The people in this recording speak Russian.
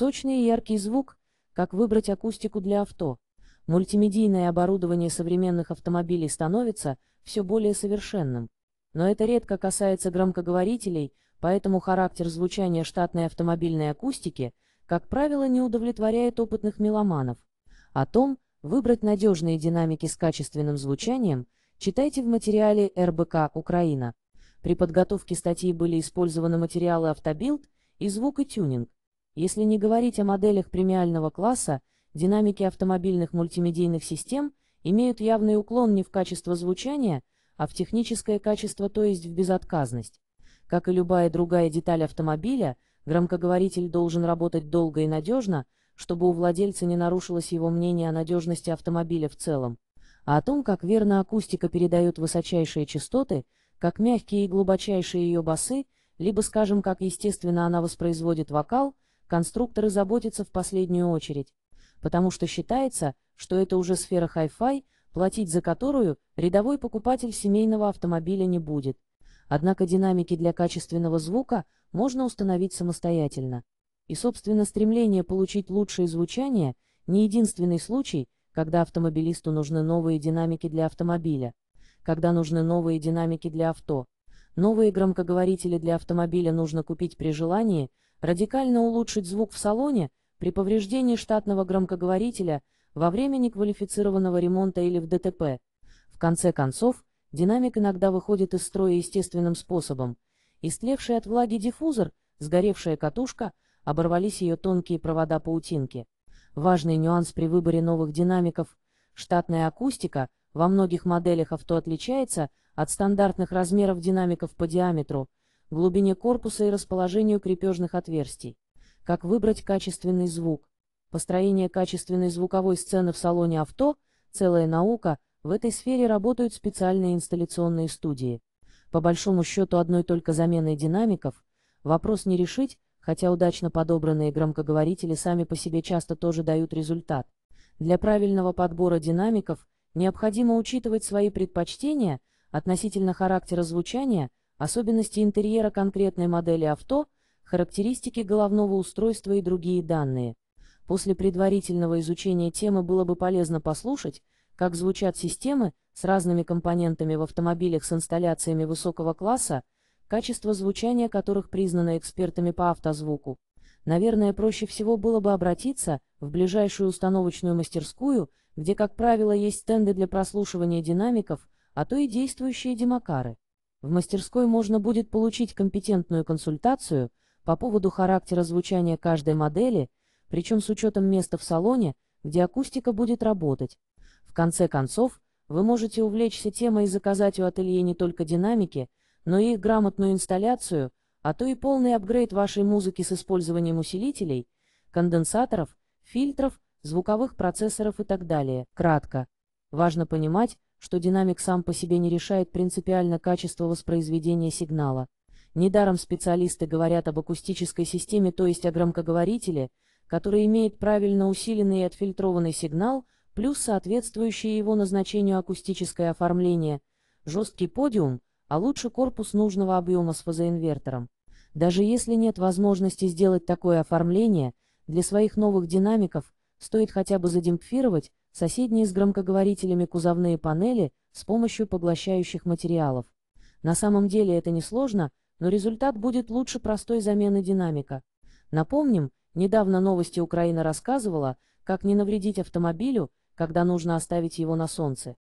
Сочный и яркий звук, как выбрать акустику для авто. Мультимедийное оборудование современных автомобилей становится все более совершенным. Но это редко касается громкоговорителей, поэтому характер звучания штатной автомобильной акустики, как правило, не удовлетворяет опытных меломанов. О том, выбрать надежные динамики с качественным звучанием, читайте в материале РБК «Украина». При подготовке статьи были использованы материалы «Автобилд» и «Звук и тюнинг», если не говорить о моделях премиального класса, динамики автомобильных мультимедийных систем имеют явный уклон не в качество звучания, а в техническое качество, то есть в безотказность. Как и любая другая деталь автомобиля, громкоговоритель должен работать долго и надежно, чтобы у владельца не нарушилось его мнение о надежности автомобиля в целом, а о том, как верно акустика передает высочайшие частоты, как мягкие и глубочайшие ее басы, либо, скажем, как естественно она воспроизводит вокал, конструкторы заботятся в последнюю очередь, потому что считается, что это уже сфера хай-фай, платить за которую рядовой покупатель семейного автомобиля не будет. Однако динамики для качественного звука можно установить самостоятельно. И, собственно, стремление получить лучшее звучание – не единственный случай, когда автомобилисту нужны новые динамики для автомобиля, когда нужны новые динамики для авто. Новые громкоговорители для автомобиля нужно купить при желании, Радикально улучшить звук в салоне при повреждении штатного громкоговорителя во время неквалифицированного ремонта или в ДТП. В конце концов, динамик иногда выходит из строя естественным способом. Истлевший от влаги диффузор, сгоревшая катушка, оборвались ее тонкие провода паутинки. Важный нюанс при выборе новых динамиков – штатная акустика во многих моделях авто отличается от стандартных размеров динамиков по диаметру – глубине корпуса и расположению крепежных отверстий, как выбрать качественный звук. Построение качественной звуковой сцены в салоне авто – целая наука, в этой сфере работают специальные инсталляционные студии. По большому счету одной только заменой динамиков вопрос не решить, хотя удачно подобранные громкоговорители сами по себе часто тоже дают результат. Для правильного подбора динамиков необходимо учитывать свои предпочтения относительно характера звучания – особенности интерьера конкретной модели авто, характеристики головного устройства и другие данные. После предварительного изучения темы было бы полезно послушать, как звучат системы с разными компонентами в автомобилях с инсталляциями высокого класса, качество звучания которых признано экспертами по автозвуку. Наверное, проще всего было бы обратиться в ближайшую установочную мастерскую, где, как правило, есть стенды для прослушивания динамиков, а то и действующие демокары. В мастерской можно будет получить компетентную консультацию по поводу характера звучания каждой модели, причем с учетом места в салоне, где акустика будет работать. В конце концов, вы можете увлечься темой и заказать у ателье не только динамики, но и их грамотную инсталляцию, а то и полный апгрейд вашей музыки с использованием усилителей, конденсаторов, фильтров, звуковых процессоров и так далее. Кратко. Важно понимать, что динамик сам по себе не решает принципиально качество воспроизведения сигнала. Недаром специалисты говорят об акустической системе, то есть о громкоговорителе, который имеет правильно усиленный и отфильтрованный сигнал, плюс соответствующее его назначению акустическое оформление, жесткий подиум, а лучше корпус нужного объема с фазоинвертором. Даже если нет возможности сделать такое оформление, для своих новых динамиков Стоит хотя бы задемпфировать соседние с громкоговорителями кузовные панели с помощью поглощающих материалов. На самом деле это несложно, но результат будет лучше простой замены динамика. Напомним, недавно новости Украина рассказывала, как не навредить автомобилю, когда нужно оставить его на солнце.